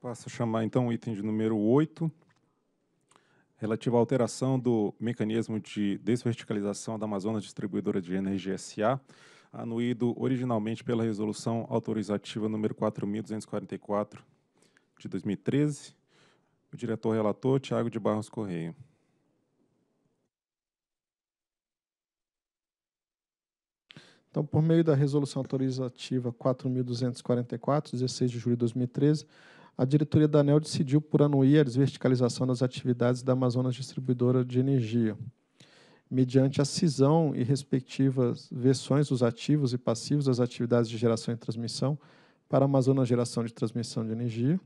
Passo a chamar então o item de número 8, relativo à alteração do mecanismo de desverticalização da Amazonas Distribuidora de Energia SA, anuído originalmente pela resolução autorizativa número 4244 de 2013. O diretor relator Tiago de Barros Correia. Então, por meio da resolução autorizativa 4244, 16 de julho de 2013, a diretoria da ANEL decidiu por anuir a desverticalização das atividades da Amazonas Distribuidora de Energia, mediante a cisão e respectivas versões dos ativos e passivos das atividades de geração e transmissão para a Amazonas Geração de Transmissão de Energia,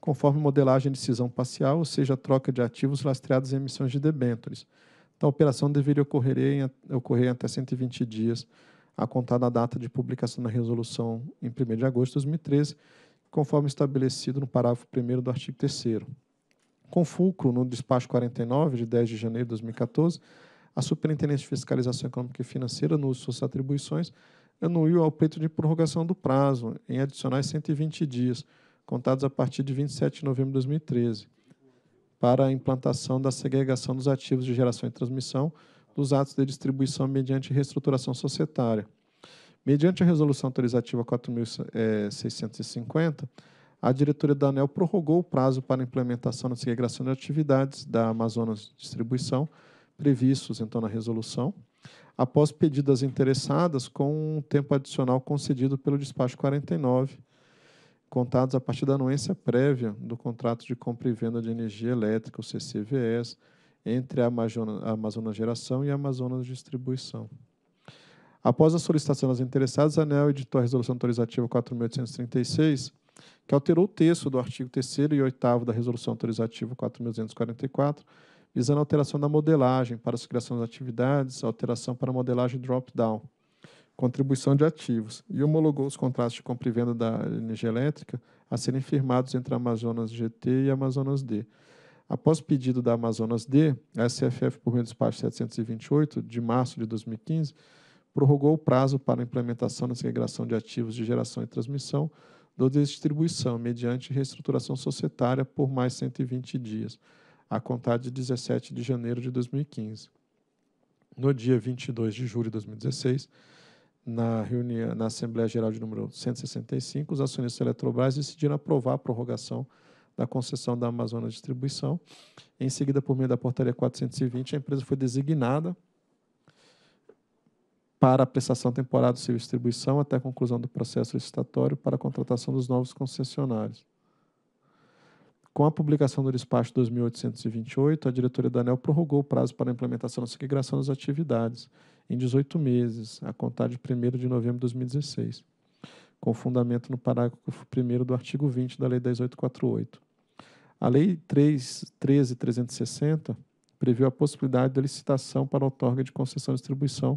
conforme modelagem de cisão parcial, ou seja, troca de ativos lastreados em emissões de debêntures. Então, a operação deveria ocorrer em, ocorrer em até 120 dias, a contar da data de publicação da resolução em 1 de agosto de 2013, conforme estabelecido no parágrafo 1 do artigo 3. Com fulcro no despacho 49, de 10 de janeiro de 2014, a Superintendência de Fiscalização Econômica e Financeira, no uso de suas atribuições, anuiu ao pleito de prorrogação do prazo em adicionais 120 dias, contados a partir de 27 de novembro de 2013, para a implantação da segregação dos ativos de geração e transmissão dos atos de distribuição mediante reestruturação societária Mediante a Resolução Autorizativa 4.650, eh, a diretoria da ANEL prorrogou o prazo para implementação da segregação de atividades da Amazonas Distribuição, previstos então na resolução, após pedidas interessadas com um tempo adicional concedido pelo despacho 49, contados a partir da anuência prévia do contrato de compra e venda de energia elétrica, o CCVS, entre a Amazonas Geração e a Amazonas Distribuição. Após a solicitação das interessadas, a ANEL editou a Resolução Autorizativa 4.836, que alterou o texto do artigo 3 e 8 da Resolução Autorizativa 4.244, visando a alteração da modelagem para a criação das atividades, alteração para a modelagem drop-down, contribuição de ativos, e homologou os contratos de compra e venda da energia elétrica a serem firmados entre a Amazonas GT e a Amazonas D. Após pedido da Amazonas D, a SFF, por meio do despacho 728, de março de 2015, prorrogou o prazo para a implementação da segregação de ativos de geração e transmissão do distribuição, mediante reestruturação societária por mais 120 dias, a contar de 17 de janeiro de 2015. No dia 22 de julho de 2016, na, reunião, na Assembleia Geral de número 165, os acionistas da Eletrobras decidiram aprovar a prorrogação da concessão da Amazonas Distribuição. Em seguida, por meio da portaria 420, a empresa foi designada para a prestação temporária do serviço de distribuição até a conclusão do processo licitatório para a contratação dos novos concessionários. Com a publicação do despacho 2828, a diretoria da ANEL prorrogou o prazo para a implementação da segregação das atividades em 18 meses, a contar de 1 de novembro de 2016, com fundamento no parágrafo 1 do artigo 20 da Lei 10848. A Lei 13360 previu a possibilidade da licitação para a outorga de concessão de distribuição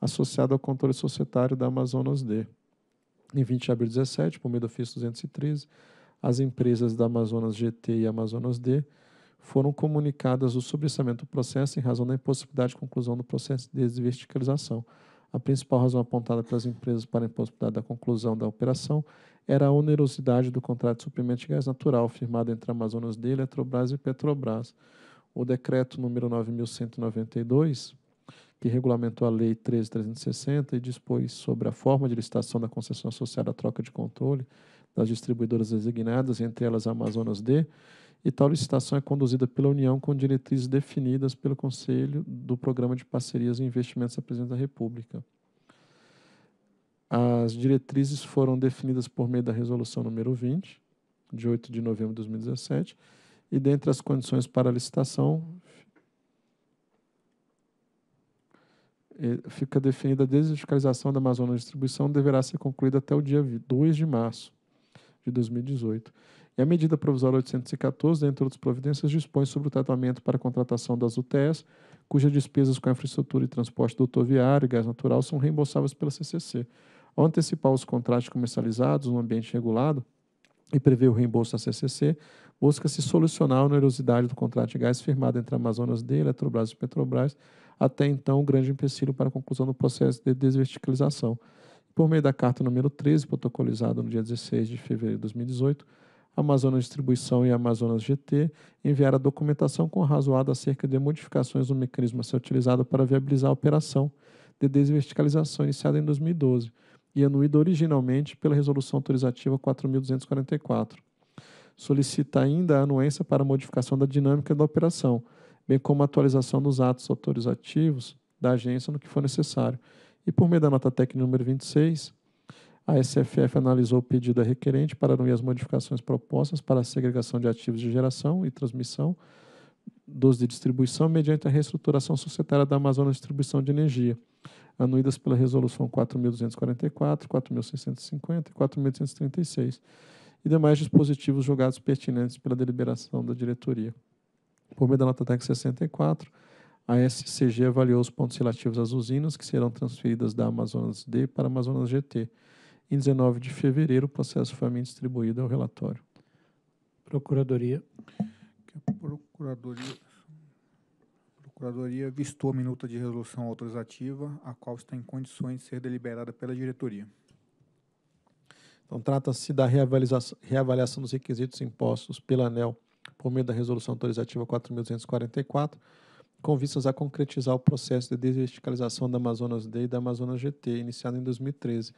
associado ao controle societário da Amazonas D. Em 20 de abril de 2017, por meio do FIS 213, as empresas da Amazonas GT e Amazonas D foram comunicadas o sobressamento do processo em razão da impossibilidade de conclusão do processo de desverticalização. A principal razão apontada pelas empresas para a impossibilidade da conclusão da operação era a onerosidade do contrato de suprimento de gás natural firmado entre Amazonas D, Eletrobras e Petrobras. O decreto número 9192 que regulamentou a Lei 13.360 e dispôs sobre a forma de licitação da concessão associada à troca de controle das distribuidoras designadas, entre elas a Amazonas D, e tal licitação é conduzida pela União com diretrizes definidas pelo Conselho do Programa de Parcerias e Investimentos da Presidência da República. As diretrizes foram definidas por meio da Resolução número 20, de 8 de novembro de 2017, e dentre as condições para a licitação fica definida a desindustrialização da Amazônia de Distribuição deverá ser concluída até o dia 2 de março de 2018. E a medida provisória 814, dentre outras providências, dispõe sobre o tratamento para a contratação das UTEs, cujas despesas com infraestrutura e transporte rodoviário e gás natural são reembolsáveis pela CCC. Ao antecipar os contratos comercializados no ambiente regulado e prever o reembolso à CCC, busca-se solucionar a onerosidade do contrato de gás firmado entre Amazonas D, Eletrobras e Petrobras, até então o grande empecilho para a conclusão do processo de desverticalização. Por meio da carta número 13, protocolizada no dia 16 de fevereiro de 2018, a Amazonas Distribuição e a Amazonas GT enviaram a documentação com razoada acerca de modificações no mecanismo a ser utilizado para viabilizar a operação de desverticalização iniciada em 2012 e anuída originalmente pela Resolução Autorizativa 4.244. Solicita ainda a anuência para a modificação da dinâmica da operação, bem como a atualização dos atos autorizativos da agência no que for necessário. E por meio da nota técnica número 26, a SFF analisou o pedido da requerente para anuir as modificações propostas para a segregação de ativos de geração e transmissão dos de distribuição mediante a reestruturação societária da Amazônia Distribuição de Energia, anuídas pela Resolução 4.244, 4.650 e 4.836, e demais dispositivos julgados pertinentes pela deliberação da diretoria. Por meio da nota técnica 64, a SCG avaliou os pontos relativos às usinas que serão transferidas da Amazonas D para a Amazonas GT. Em 19 de fevereiro, o processo foi a mim distribuído ao relatório. Procuradoria. A Procuradoria. A Procuradoria vistou a minuta de resolução autorizativa, a qual está em condições de ser deliberada pela diretoria. Então, trata-se da reavaliação, reavaliação dos requisitos impostos pela ANEL por meio da Resolução Autorizativa 4.244, com vistas a concretizar o processo de desverticalização da Amazonas D e da Amazonas GT, iniciado em 2013,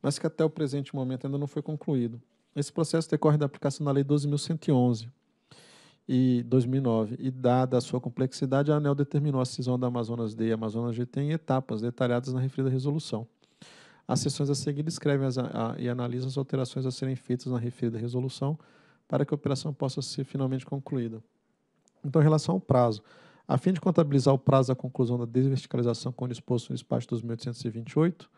mas que até o presente momento ainda não foi concluído. Esse processo decorre da aplicação da Lei 12.111 e 2009 e, dada a sua complexidade, a ANEL determinou a cisão da Amazonas D e Amazonas GT em etapas detalhadas na referida resolução. As sessões a seguir descrevem as, a, e analisam as alterações a serem feitas na referida resolução, para que a operação possa ser finalmente concluída. Então, em relação ao prazo, a fim de contabilizar o prazo da conclusão da desverticalização como disposto no despacho 2828,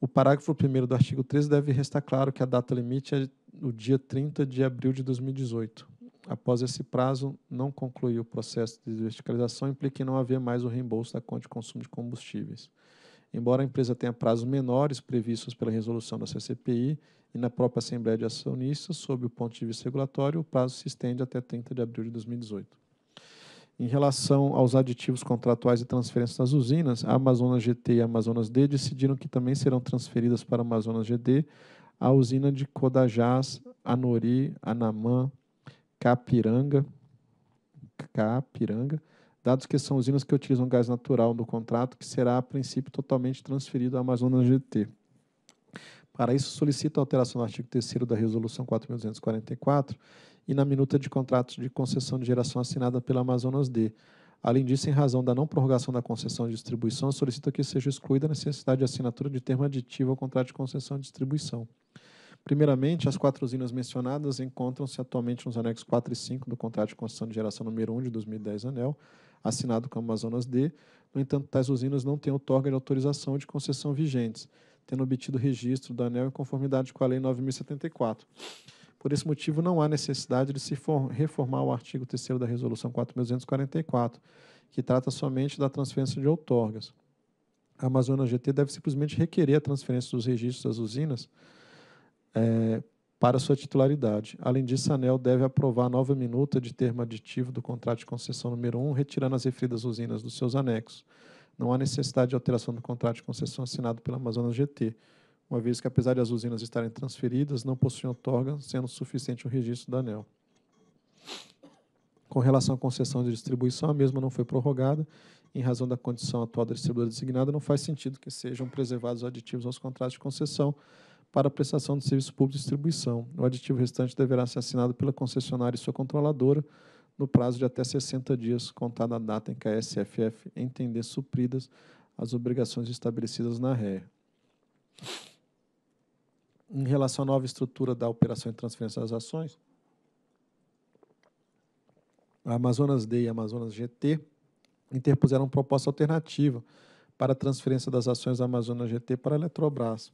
o parágrafo 1 do artigo 13 deve restar claro que a data limite é o dia 30 de abril de 2018. Após esse prazo, não concluir o processo de desverticalização implica em não haver mais o reembolso da conta de consumo de combustíveis. Embora a empresa tenha prazos menores previstos pela resolução da CCPI e na própria Assembleia de Acionistas, sob o ponto de vista regulatório, o prazo se estende até 30 de abril de 2018. Em relação aos aditivos contratuais e transferências das usinas, a Amazonas GT e a Amazonas D decidiram que também serão transferidas para a Amazonas GD a usina de Codajás, Anori, Anamã, Capiranga, Capiranga dados que são usinas que utilizam gás natural no contrato, que será a princípio totalmente transferido à Amazonas GT. Para isso, solicito alteração no artigo 3 da Resolução 4.244 e na minuta de contratos de concessão de geração assinada pela Amazonas D. Além disso, em razão da não prorrogação da concessão de distribuição, solicito que seja excluída a necessidade de assinatura de termo aditivo ao contrato de concessão de distribuição. Primeiramente, as quatro usinas mencionadas encontram-se atualmente nos anexos 4 e 5 do contrato de concessão de geração número 1 de 2010 ANEL, assinado com a Amazonas D. No entanto, tais usinas não têm outorga de autorização de concessão vigentes, tendo obtido registro do anel em conformidade com a Lei 9074. Por esse motivo, não há necessidade de se reformar o artigo 3 da Resolução 4.244, que trata somente da transferência de outorgas. A Amazonas GT deve simplesmente requerer a transferência dos registros das usinas é, para sua titularidade. Além disso, a ANEL deve aprovar a nova minuta de termo aditivo do contrato de concessão número 1, retirando as referidas usinas dos seus anexos. Não há necessidade de alteração do contrato de concessão assinado pela Amazonas GT, uma vez que, apesar de as usinas estarem transferidas, não possuem outorga, sendo suficiente o registro da ANEL. Com relação à concessão de distribuição, a mesma não foi prorrogada. Em razão da condição atual da distribuidora designada, não faz sentido que sejam preservados aditivos aos contratos de concessão, para a prestação de serviço público de distribuição. O aditivo restante deverá ser assinado pela concessionária e sua controladora no prazo de até 60 dias, contada a data em que a SFF entender supridas as obrigações estabelecidas na ré. Em relação à nova estrutura da operação de transferência das ações, a Amazonas D e a Amazonas GT interpuseram proposta alternativa para a transferência das ações da Amazonas GT para a Eletrobras.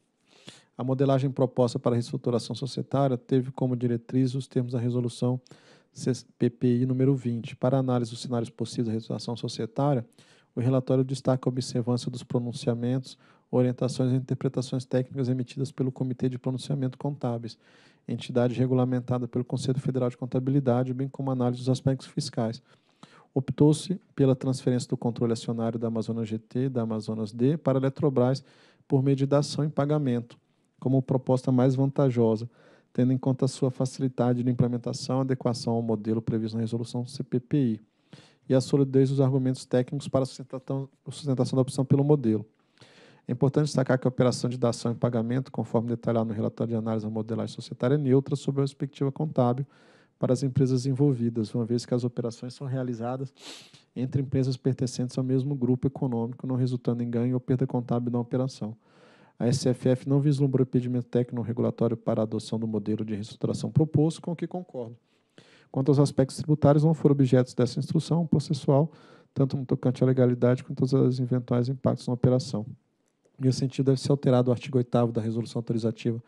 A modelagem proposta para a reestruturação societária teve como diretriz os termos da resolução PPI número 20. Para análise dos cenários possíveis da reestruturação societária, o relatório destaca a observância dos pronunciamentos, orientações e interpretações técnicas emitidas pelo Comitê de Pronunciamento Contábeis, entidade regulamentada pelo Conselho Federal de Contabilidade, bem como análise dos aspectos fiscais. Optou-se pela transferência do controle acionário da Amazonas GT e da Amazonas D para a Eletrobras por meio de dação em pagamento como proposta mais vantajosa, tendo em conta a sua facilidade de implementação e adequação ao modelo previsto na resolução CPPI e a solidez dos argumentos técnicos para a sustentação da opção pelo modelo. É importante destacar que a operação de dação e pagamento, conforme detalhado no relatório de análise da modelagem societária, é neutra sob a perspectiva contábil para as empresas envolvidas, uma vez que as operações são realizadas entre empresas pertencentes ao mesmo grupo econômico, não resultando em ganho ou perda contábil na operação. A SFF não vislumbrou impedimento técnico regulatório para a adoção do modelo de reestruturação proposto, com o que concordo. Quanto aos aspectos tributários, não foram objetos dessa instrução processual, tanto no tocante à legalidade quanto aos eventuais impactos na operação. Nesse sentido, deve ser alterado o artigo 8 da Resolução Autorizativa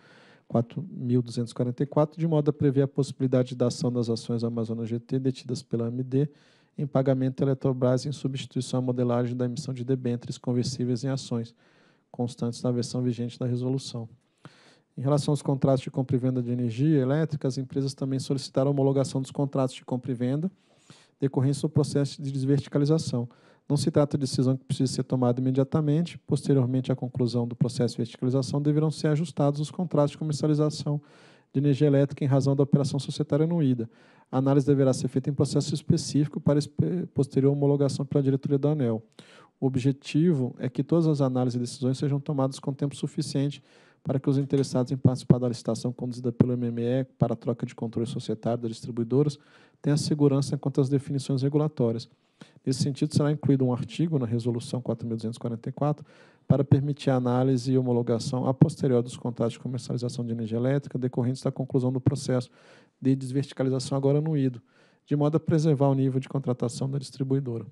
4.244, de modo a prever a possibilidade da ação das ações Amazonas GT detidas pela AMD em pagamento à Eletrobras em substituição à modelagem da emissão de debêntures conversíveis em ações, constantes na versão vigente da resolução. Em relação aos contratos de compra e venda de energia elétrica, as empresas também solicitaram a homologação dos contratos de compra e venda decorrentes do processo de desverticalização. Não se trata de decisão que precisa ser tomada imediatamente. Posteriormente à conclusão do processo de verticalização, deverão ser ajustados os contratos de comercialização de energia elétrica em razão da operação societária anuída. A análise deverá ser feita em processo específico para posterior homologação pela diretoria da ANEL. O objetivo é que todas as análises e decisões sejam tomadas com tempo suficiente para que os interessados em participar da licitação conduzida pelo MME para a troca de controle societário das distribuidoras tenham segurança quanto às definições regulatórias. Nesse sentido, será incluído um artigo na Resolução 4.244 para permitir a análise e homologação a posterior dos contratos de comercialização de energia elétrica decorrentes da conclusão do processo de desverticalização agora no IDO, de modo a preservar o nível de contratação da distribuidora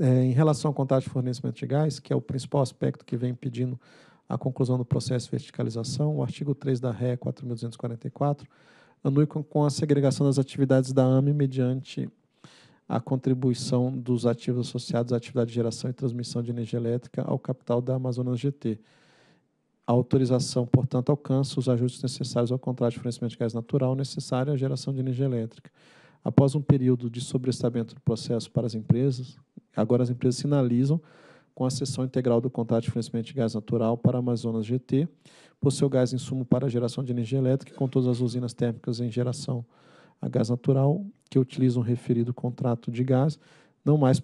é, em relação ao contrato de fornecimento de gás, que é o principal aspecto que vem impedindo a conclusão do processo de verticalização, o artigo 3 da RE 4.244 anui com a segregação das atividades da AME mediante a contribuição dos ativos associados à atividade de geração e transmissão de energia elétrica ao capital da Amazonas GT. A autorização, portanto, alcança os ajustes necessários ao contrato de fornecimento de gás natural necessário à geração de energia elétrica. Após um período de sobrestamento do processo para as empresas, Agora as empresas sinalizam com a cessão integral do contrato de fornecimento de gás natural para a Amazonas GT, por seu gás insumo para a geração de energia elétrica, com todas as usinas térmicas em geração a gás natural que utilizam o referido contrato de gás, não mais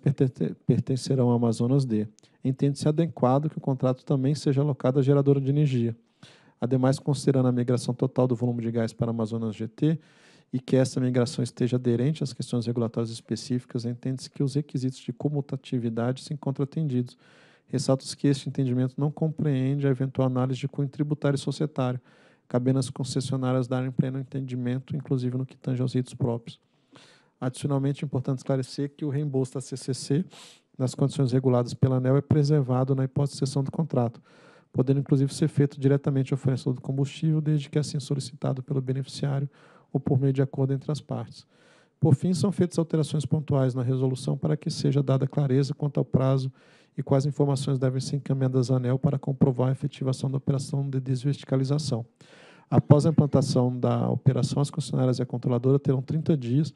pertencerão à Amazonas D. Entende-se adequado que o contrato também seja alocado à geradora de energia. Ademais, considerando a migração total do volume de gás para a Amazonas GT, e que essa migração esteja aderente às questões regulatórias específicas, entende-se que os requisitos de comutatividade se encontram atendidos. Ressalto-se que este entendimento não compreende a eventual análise de cunho tributário e societário, cabendo às concessionárias darem pleno entendimento, inclusive no que tange aos ritos próprios. Adicionalmente, é importante esclarecer que o reembolso da CCC, nas condições reguladas pela ANEL, é preservado na hipótese de cessão do contrato, podendo inclusive ser feito diretamente ao fornecedor do combustível, desde que assim solicitado pelo beneficiário ou por meio de acordo entre as partes. Por fim, são feitas alterações pontuais na resolução para que seja dada clareza quanto ao prazo e quais informações devem ser encaminhadas à ANEL para comprovar a efetivação da operação de desverticalização. Após a implantação da operação, as concessionárias e a controladora terão 30 dias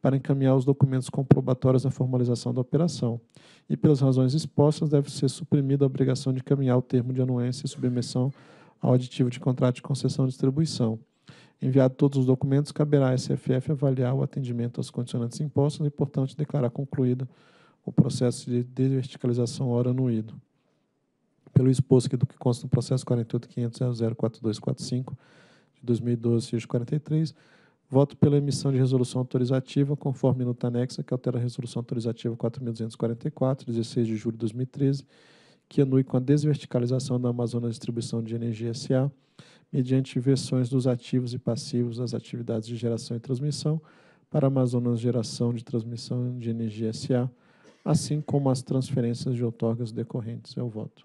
para encaminhar os documentos comprobatórios da formalização da operação. E, pelas razões expostas, deve ser suprimida a obrigação de encaminhar o termo de anuência e submissão ao aditivo de contrato de concessão e distribuição. Enviado todos os documentos, caberá à SFF avaliar o atendimento aos condicionantes impostos e, portanto, declarar concluído o processo de desverticalização hora anuído. Pelo exposto do que consta no processo 48.500.04245 de 2012, 43, voto pela emissão de resolução autorizativa conforme nota anexa que altera a resolução autorizativa 4.244, 16 de julho de 2013, que anui com a desverticalização da Amazonas Distribuição de Energia S.A., mediante inversões dos ativos e passivos nas atividades de geração e transmissão para Amazonas Geração de Transmissão de Energia SA, assim como as transferências de outorgas decorrentes. Eu é voto.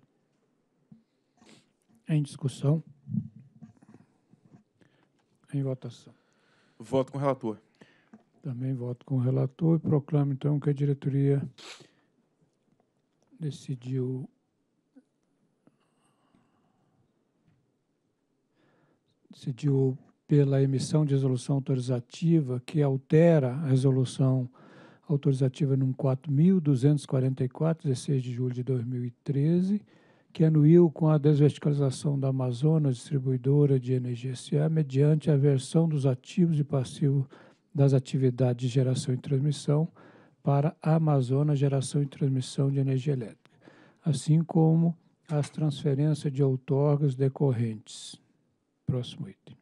Em discussão. Em votação. Voto com o relator. Também voto com o relator e proclamo, então, que a diretoria decidiu decidiu pela emissão de resolução autorizativa que altera a resolução autorizativa nº 4.244, 16 de julho de 2013, que anuiu com a desverticalização da Amazonas Distribuidora de Energia S.A. mediante a versão dos ativos e passivos das atividades de geração e transmissão para a Amazonas Geração e Transmissão de Energia Elétrica, assim como as transferências de outorgas decorrentes próximo item.